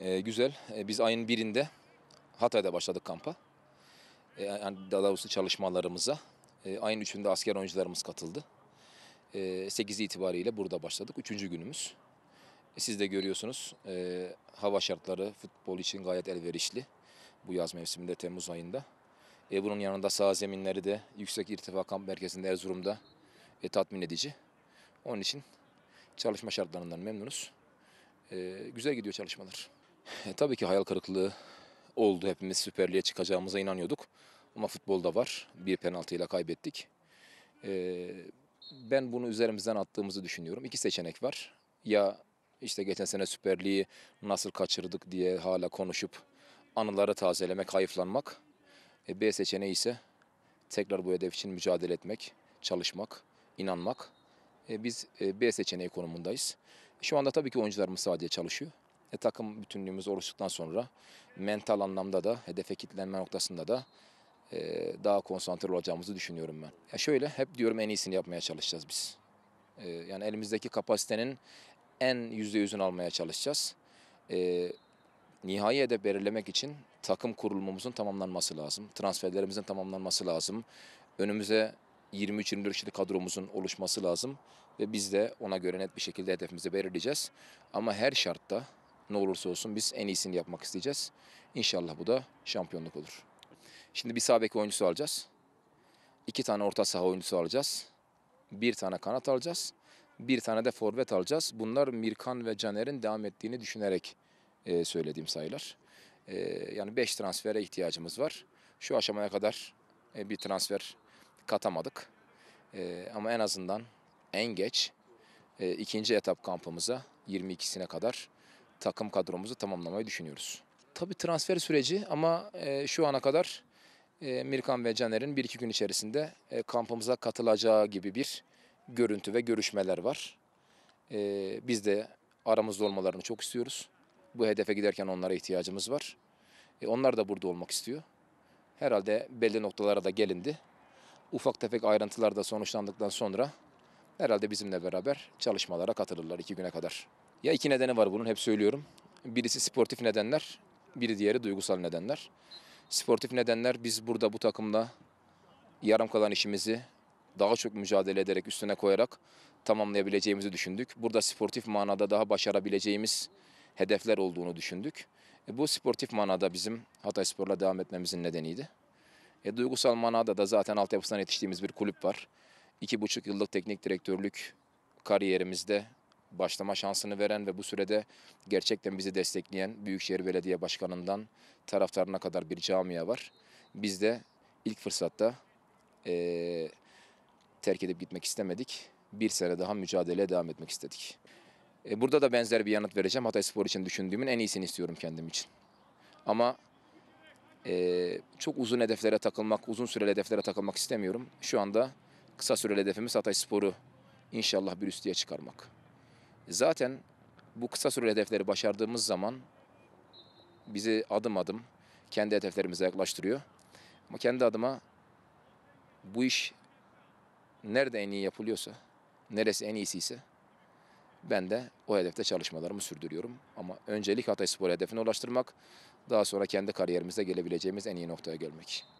E, güzel. E, biz ayın birinde Hatay'da başladık kampa. E, yani daha doğrusu çalışmalarımıza. E, ayın üçünde asker oyuncularımız katıldı. E, 8 itibariyle burada başladık. Üçüncü günümüz. E, siz de görüyorsunuz e, hava şartları futbol için gayet elverişli. Bu yaz mevsiminde Temmuz ayında. E, bunun yanında saha zeminleri de yüksek irtifa kamp merkezinde Erzurum'da e, tatmin edici. Onun için çalışma şartlarından memnunuz. E, güzel gidiyor çalışmalar. E, tabii ki hayal kırıklığı oldu. Hepimiz Süper Lig'e çıkacağımıza inanıyorduk. Ama futbolda var. Bir penaltıyla kaybettik. E, ben bunu üzerimizden attığımızı düşünüyorum. İki seçenek var. Ya işte geçen sene Süper Lig'i nasıl kaçırdık diye hala konuşup anıları tazelemek, hayıflanmak. E, B seçeneği ise tekrar bu hedef için mücadele etmek, çalışmak, inanmak. E, biz e, B seçeneği konumundayız. Şu anda tabii ki oyuncularımız sadece çalışıyor. E, takım bütünlüğümüz oluştuktan sonra mental anlamda da hedefe kilitlenme noktasında da e, daha konsantre olacağımızı düşünüyorum ben. Ya şöyle hep diyorum en iyisini yapmaya çalışacağız biz. E, yani elimizdeki kapasitenin en yüzde yüzünü almaya çalışacağız. E, nihai hedef belirlemek için takım kurulumumuzun tamamlanması lazım. Transferlerimizin tamamlanması lazım. Önümüze 23-24 kişilik kadromuzun oluşması lazım. Ve biz de ona göre net bir şekilde hedefimizi belirleyeceğiz. Ama her şartta ne olursa olsun biz en iyisini yapmak isteyeceğiz. İnşallah bu da şampiyonluk olur. Şimdi bir sağ bek oyuncusu alacağız. İki tane orta saha oyuncusu alacağız. Bir tane kanat alacağız. Bir tane de forvet alacağız. Bunlar Mirkan ve Caner'in devam ettiğini düşünerek e, söylediğim sayılar. E, yani 5 transfere ihtiyacımız var. Şu aşamaya kadar e, bir transfer katamadık. E, ama en azından en geç e, ikinci etap kampımıza 22'sine kadar takım kadromuzu tamamlamayı düşünüyoruz. Tabii transfer süreci ama e, şu ana kadar e, Mirkan ve Caner'in bir iki gün içerisinde e, kampımıza katılacağı gibi bir görüntü ve görüşmeler var. E, biz de aramızda olmalarını çok istiyoruz. Bu hedefe giderken onlara ihtiyacımız var. E, onlar da burada olmak istiyor. Herhalde belli noktalara da gelindi. Ufak tefek ayrıntılar da sonuçlandıktan sonra herhalde bizimle beraber çalışmalara katılırlar iki güne kadar. Ya iki nedeni var bunun hep söylüyorum. Birisi sportif nedenler, biri diğeri duygusal nedenler. Sportif nedenler biz burada bu takımda yarım kalan işimizi daha çok mücadele ederek üstüne koyarak tamamlayabileceğimizi düşündük. Burada sportif manada daha başarabileceğimiz hedefler olduğunu düşündük. E, bu sportif manada bizim Hatay Spor'la devam etmemizin nedeniydi. E, duygusal manada da zaten altyapısından yetiştiğimiz bir kulüp var. İki buçuk yıllık teknik direktörlük kariyerimizde başlama şansını veren ve bu sürede gerçekten bizi destekleyen Büyükşehir Belediye Başkanı'ndan taraftarına kadar bir camia var. Biz de ilk fırsatta e, terk edip gitmek istemedik. Bir sene daha mücadeleye devam etmek istedik. E, burada da benzer bir yanıt vereceğim. Hatay Spor için düşündüğümün en iyisini istiyorum kendim için. Ama e, çok uzun hedeflere takılmak, uzun süreli hedeflere takılmak istemiyorum. Şu anda kısa süreli hedefimiz Hatay Spor'u inşallah bir üstüye çıkarmak. Zaten bu kısa süre hedefleri başardığımız zaman bizi adım adım kendi hedeflerimize yaklaştırıyor. Ama kendi adıma bu iş nerede en iyi yapılıyorsa, neresi en iyisi ise ben de o hedefte çalışmalarımı sürdürüyorum. Ama öncelik Hatay Spor hedefine ulaştırmak, daha sonra kendi kariyerimizde gelebileceğimiz en iyi noktaya gelmek.